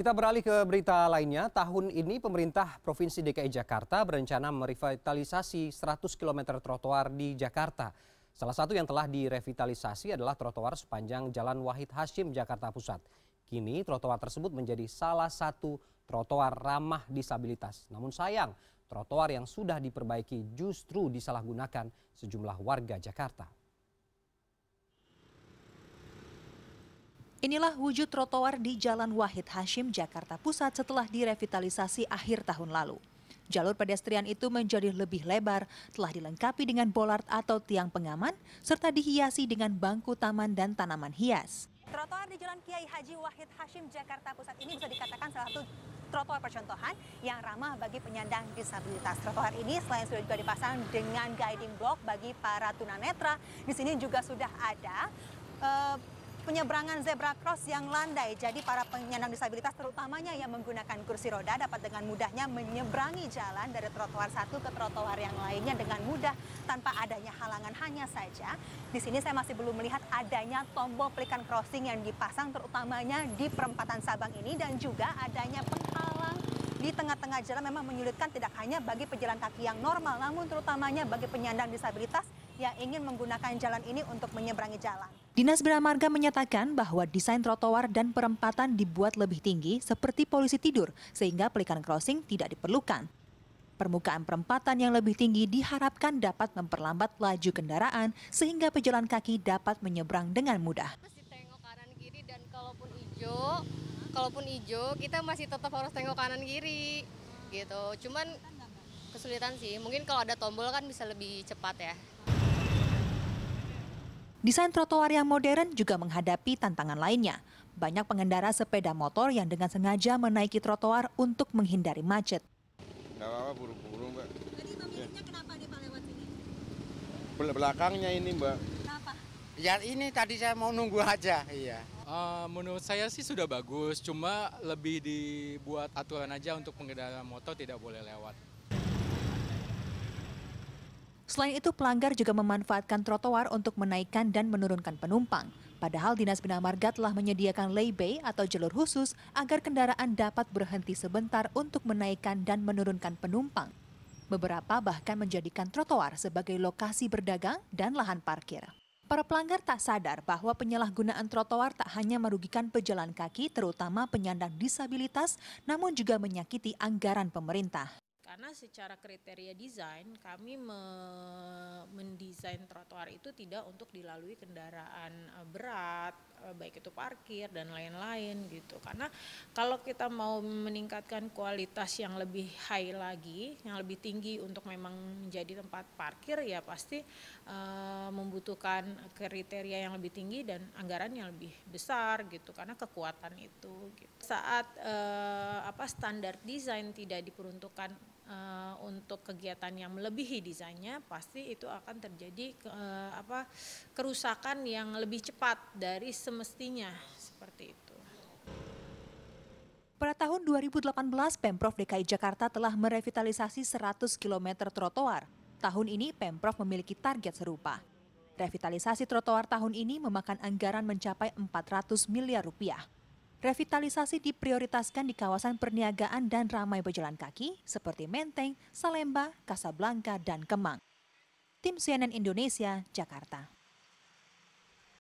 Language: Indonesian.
Kita beralih ke berita lainnya. Tahun ini pemerintah Provinsi DKI Jakarta berencana merevitalisasi 100 km trotoar di Jakarta. Salah satu yang telah direvitalisasi adalah trotoar sepanjang Jalan Wahid Hashim, Jakarta Pusat. Kini trotoar tersebut menjadi salah satu trotoar ramah disabilitas. Namun sayang, trotoar yang sudah diperbaiki justru disalahgunakan sejumlah warga Jakarta. Inilah wujud trotoar di Jalan Wahid Hashim, Jakarta Pusat setelah direvitalisasi akhir tahun lalu. Jalur pedestrian itu menjadi lebih lebar, telah dilengkapi dengan bolart atau tiang pengaman, serta dihiasi dengan bangku taman dan tanaman hias. Trotoar di Jalan Kiai Haji Wahid Hashim, Jakarta Pusat ini bisa dikatakan salah satu trotoar percontohan yang ramah bagi penyandang disabilitas. Trotoar ini selain sudah juga dipasang dengan guiding block bagi para tunanetra, di sini juga sudah ada uh, penyeberangan zebra cross yang landai. Jadi para penyandang disabilitas terutamanya yang menggunakan kursi roda dapat dengan mudahnya menyeberangi jalan dari trotoar satu ke trotoar yang lainnya dengan mudah tanpa adanya halangan. Hanya saja di sini saya masih belum melihat adanya tombol pelikan crossing yang dipasang terutamanya di perempatan Sabang ini dan juga adanya penghalang di tengah-tengah jalan memang menyulitkan tidak hanya bagi pejalan kaki yang normal namun terutamanya bagi penyandang disabilitas yang ingin menggunakan jalan ini untuk menyeberangi jalan. Dinas Bina Marga menyatakan bahwa desain trotoar dan perempatan dibuat lebih tinggi seperti polisi tidur sehingga pelikan crossing tidak diperlukan. Permukaan perempatan yang lebih tinggi diharapkan dapat memperlambat laju kendaraan sehingga pejalan kaki dapat menyeberang dengan mudah. Masih tengok kanan kiri dan kalaupun hijau, kalaupun hijau kita masih tetap harus tengok kanan kiri gitu. Cuman kesulitan sih. Mungkin kalau ada tombol kan bisa lebih cepat ya. Desain trotoar yang modern juga menghadapi tantangan lainnya. Banyak pengendara sepeda motor yang dengan sengaja menaiki trotoar untuk menghindari macet. Gak apa-apa, buru-buru mbak. Tadi pemiliknya kenapa nih Pak lewat sini? Belakangnya ini mbak. Kenapa? Ya ini tadi saya mau nunggu aja, iya. Uh, menurut saya sih sudah bagus, cuma lebih dibuat aturan aja untuk pengendara motor tidak boleh lewat. Selain itu, pelanggar juga memanfaatkan trotoar untuk menaikkan dan menurunkan penumpang. Padahal Dinas Bina Marga telah menyediakan laybay atau jalur khusus agar kendaraan dapat berhenti sebentar untuk menaikkan dan menurunkan penumpang. Beberapa bahkan menjadikan trotoar sebagai lokasi berdagang dan lahan parkir. Para pelanggar tak sadar bahwa penyalahgunaan trotoar tak hanya merugikan pejalan kaki, terutama penyandang disabilitas, namun juga menyakiti anggaran pemerintah karena secara kriteria desain kami me mendesain trotoar itu tidak untuk dilalui kendaraan eh, berat Eh, baik itu parkir dan lain-lain gitu. Karena kalau kita mau meningkatkan kualitas yang lebih high lagi, yang lebih tinggi untuk memang menjadi tempat parkir ya pasti uh, membutuhkan kriteria yang lebih tinggi dan anggaran yang lebih besar gitu karena kekuatan itu gitu. Saat uh, apa standar desain tidak diperuntukkan uh, untuk kegiatan yang melebihi desainnya pasti itu akan terjadi uh, apa kerusakan yang lebih cepat dari semestinya seperti itu. Pada tahun 2018, Pemprov DKI Jakarta telah merevitalisasi 100 km trotoar. Tahun ini Pemprov memiliki target serupa. Revitalisasi trotoar tahun ini memakan anggaran mencapai 400 miliar rupiah. Revitalisasi diprioritaskan di kawasan perniagaan dan ramai berjalan kaki seperti Menteng, Salemba, Kasablanka, dan Kemang. Tim CNN Indonesia, Jakarta.